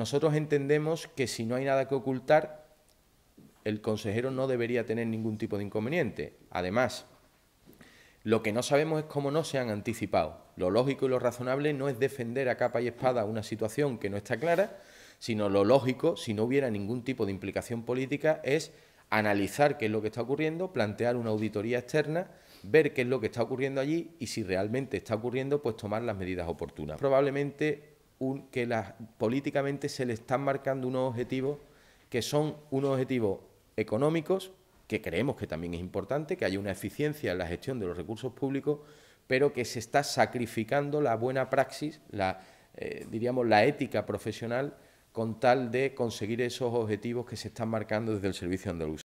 Nosotros entendemos que si no hay nada que ocultar, el consejero no debería tener ningún tipo de inconveniente. Además, lo que no sabemos es cómo no se han anticipado. Lo lógico y lo razonable no es defender a capa y espada una situación que no está clara, sino lo lógico, si no hubiera ningún tipo de implicación política, es analizar qué es lo que está ocurriendo, plantear una auditoría externa, ver qué es lo que está ocurriendo allí y si realmente está ocurriendo, pues tomar las medidas oportunas. Probablemente que políticamente se le están marcando unos objetivos que son unos objetivos económicos, que creemos que también es importante, que haya una eficiencia en la gestión de los recursos públicos, pero que se está sacrificando la buena praxis, la, eh, diríamos, la ética profesional con tal de conseguir esos objetivos que se están marcando desde el Servicio Andaluz